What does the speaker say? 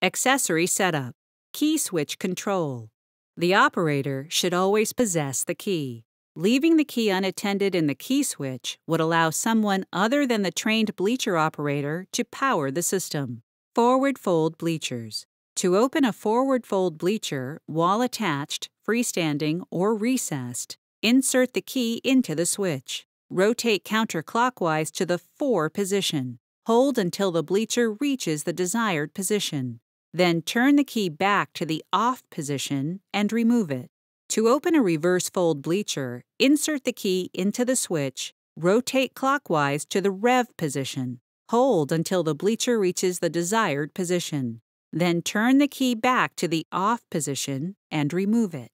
Accessory setup. Key switch control. The operator should always possess the key. Leaving the key unattended in the key switch would allow someone other than the trained bleacher operator to power the system. Forward fold bleachers. To open a forward fold bleacher, wall attached, freestanding, or recessed, insert the key into the switch. Rotate counterclockwise to the 4 position. Hold until the bleacher reaches the desired position. Then turn the key back to the off position and remove it. To open a reverse fold bleacher, insert the key into the switch, rotate clockwise to the rev position. Hold until the bleacher reaches the desired position. Then turn the key back to the off position and remove it.